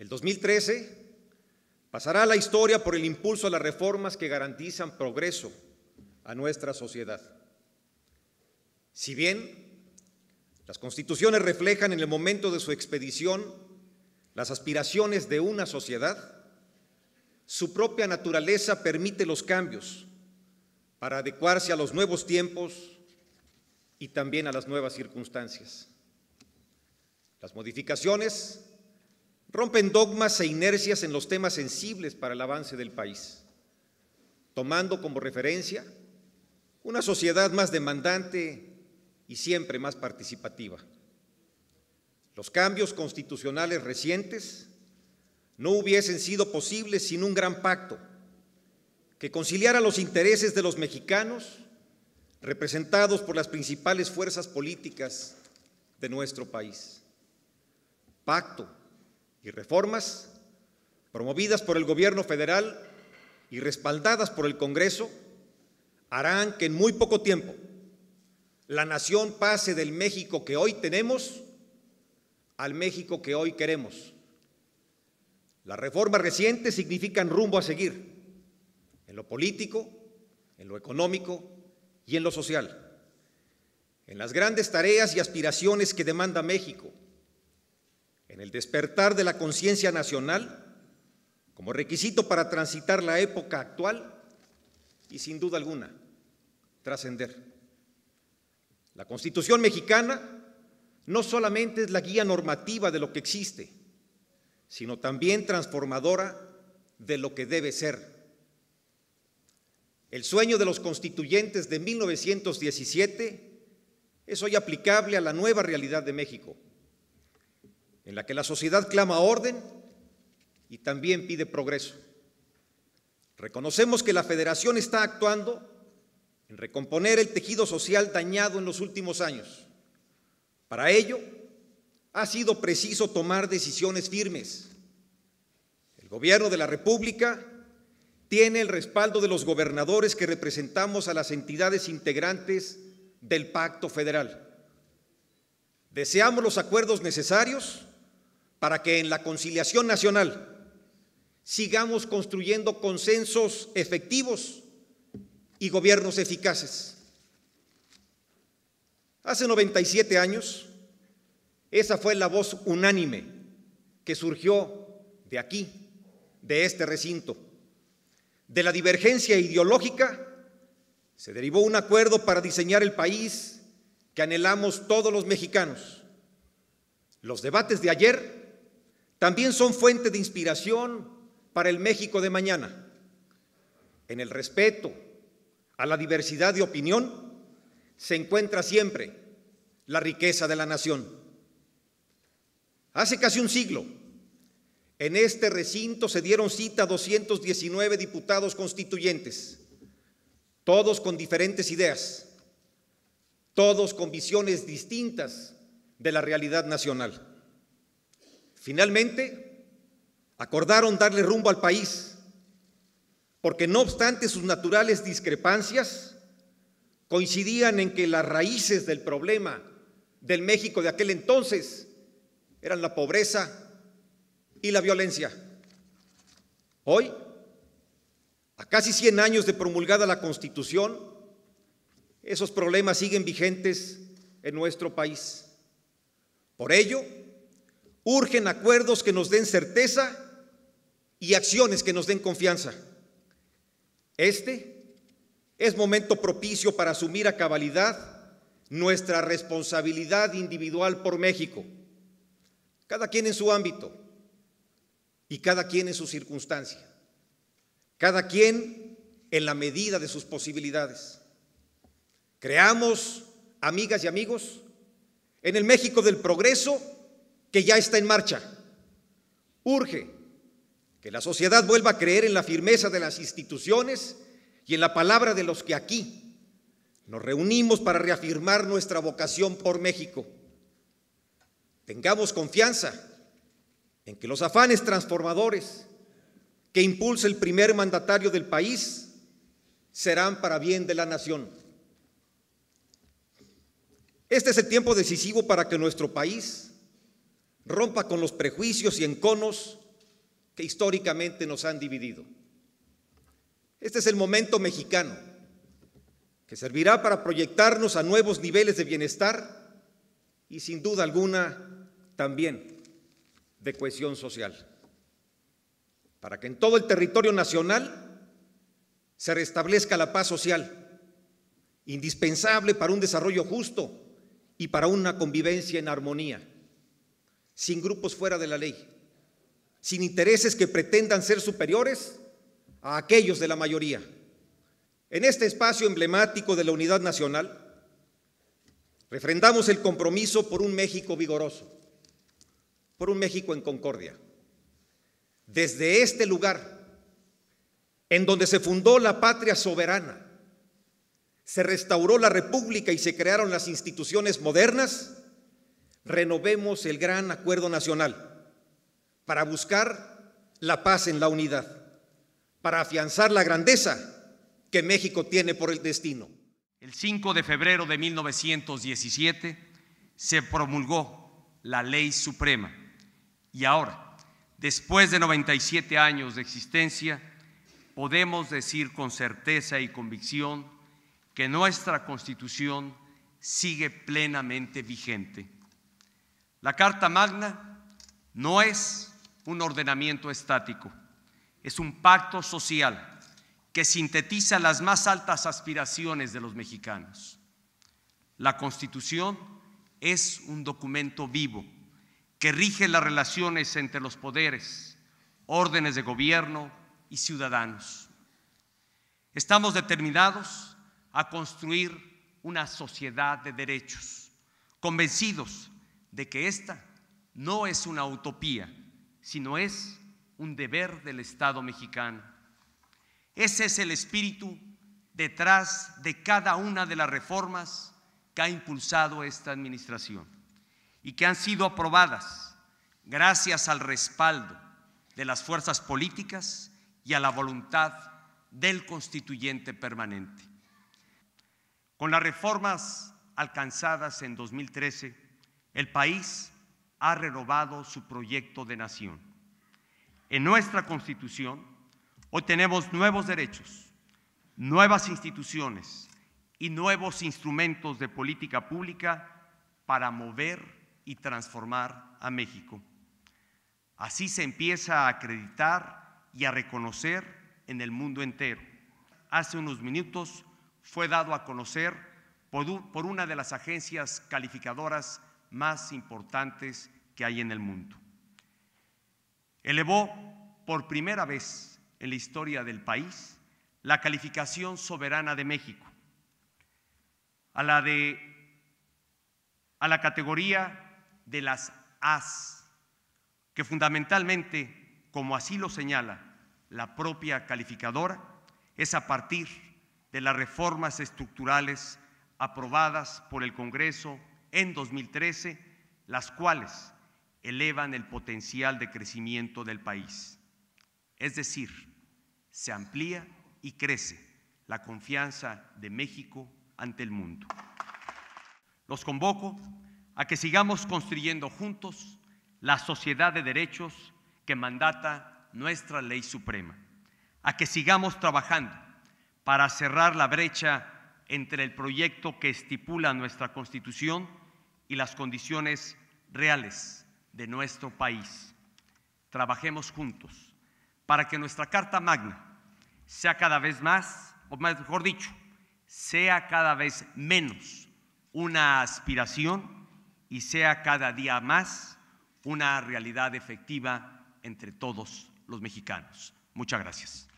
El 2013 pasará a la historia por el impulso a las reformas que garantizan progreso a nuestra sociedad. Si bien las constituciones reflejan en el momento de su expedición las aspiraciones de una sociedad, su propia naturaleza permite los cambios para adecuarse a los nuevos tiempos y también a las nuevas circunstancias. Las modificaciones Rompen dogmas e inercias en los temas sensibles para el avance del país, tomando como referencia una sociedad más demandante y siempre más participativa. Los cambios constitucionales recientes no hubiesen sido posibles sin un gran pacto que conciliara los intereses de los mexicanos representados por las principales fuerzas políticas de nuestro país. Pacto y reformas promovidas por el gobierno federal y respaldadas por el Congreso harán que en muy poco tiempo la nación pase del México que hoy tenemos al México que hoy queremos. Las reformas recientes significan rumbo a seguir en lo político, en lo económico y en lo social, en las grandes tareas y aspiraciones que demanda México el despertar de la conciencia nacional como requisito para transitar la época actual y sin duda alguna trascender. La Constitución mexicana no solamente es la guía normativa de lo que existe, sino también transformadora de lo que debe ser. El sueño de los constituyentes de 1917 es hoy aplicable a la nueva realidad de México en la que la sociedad clama orden y también pide progreso. Reconocemos que la federación está actuando en recomponer el tejido social dañado en los últimos años. Para ello, ha sido preciso tomar decisiones firmes. El gobierno de la República tiene el respaldo de los gobernadores que representamos a las entidades integrantes del Pacto Federal. Deseamos los acuerdos necesarios para que en la conciliación nacional sigamos construyendo consensos efectivos y gobiernos eficaces. Hace 97 años, esa fue la voz unánime que surgió de aquí, de este recinto. De la divergencia ideológica se derivó un acuerdo para diseñar el país que anhelamos todos los mexicanos. Los debates de ayer también son fuente de inspiración para el México de mañana, en el respeto a la diversidad de opinión se encuentra siempre la riqueza de la nación. Hace casi un siglo, en este recinto se dieron cita 219 diputados constituyentes, todos con diferentes ideas, todos con visiones distintas de la realidad nacional. Finalmente, acordaron darle rumbo al país, porque no obstante sus naturales discrepancias, coincidían en que las raíces del problema del México de aquel entonces eran la pobreza y la violencia. Hoy, a casi 100 años de promulgada la Constitución, esos problemas siguen vigentes en nuestro país. Por ello, Urgen acuerdos que nos den certeza y acciones que nos den confianza. Este es momento propicio para asumir a cabalidad nuestra responsabilidad individual por México, cada quien en su ámbito y cada quien en su circunstancia, cada quien en la medida de sus posibilidades. Creamos, amigas y amigos, en el México del progreso, que ya está en marcha. Urge que la sociedad vuelva a creer en la firmeza de las instituciones y en la palabra de los que aquí nos reunimos para reafirmar nuestra vocación por México. Tengamos confianza en que los afanes transformadores que impulsa el primer mandatario del país serán para bien de la nación. Este es el tiempo decisivo para que nuestro país rompa con los prejuicios y enconos que históricamente nos han dividido. Este es el momento mexicano que servirá para proyectarnos a nuevos niveles de bienestar y sin duda alguna también de cohesión social, para que en todo el territorio nacional se restablezca la paz social, indispensable para un desarrollo justo y para una convivencia en armonía sin grupos fuera de la ley, sin intereses que pretendan ser superiores a aquellos de la mayoría. En este espacio emblemático de la unidad nacional, refrendamos el compromiso por un México vigoroso, por un México en concordia. Desde este lugar, en donde se fundó la patria soberana, se restauró la república y se crearon las instituciones modernas, renovemos el gran acuerdo nacional para buscar la paz en la unidad, para afianzar la grandeza que México tiene por el destino. El 5 de febrero de 1917 se promulgó la Ley Suprema y ahora, después de 97 años de existencia, podemos decir con certeza y convicción que nuestra Constitución sigue plenamente vigente la Carta Magna no es un ordenamiento estático, es un pacto social que sintetiza las más altas aspiraciones de los mexicanos. La Constitución es un documento vivo que rige las relaciones entre los poderes, órdenes de gobierno y ciudadanos. Estamos determinados a construir una sociedad de derechos, convencidos de que esta no es una utopía, sino es un deber del Estado mexicano. Ese es el espíritu detrás de cada una de las reformas que ha impulsado esta administración y que han sido aprobadas gracias al respaldo de las fuerzas políticas y a la voluntad del constituyente permanente. Con las reformas alcanzadas en 2013, el país ha renovado su proyecto de nación. En nuestra constitución hoy tenemos nuevos derechos, nuevas instituciones y nuevos instrumentos de política pública para mover y transformar a México. Así se empieza a acreditar y a reconocer en el mundo entero. Hace unos minutos fue dado a conocer por, una de las agencias calificadoras más importantes que hay en el mundo. Elevó por primera vez en la historia del país la calificación soberana de México a la de a la categoría de las AS, que fundamentalmente, como así lo señala la propia calificadora, es a partir de las reformas estructurales aprobadas por el Congreso en 2013, las cuales elevan el potencial de crecimiento del país. Es decir, se amplía y crece la confianza de México ante el mundo. Los convoco a que sigamos construyendo juntos la sociedad de derechos que mandata nuestra ley suprema, a que sigamos trabajando para cerrar la brecha entre el proyecto que estipula nuestra Constitución y las condiciones reales de nuestro país. Trabajemos juntos para que nuestra Carta Magna sea cada vez más, o mejor dicho, sea cada vez menos una aspiración y sea cada día más una realidad efectiva entre todos los mexicanos. Muchas gracias.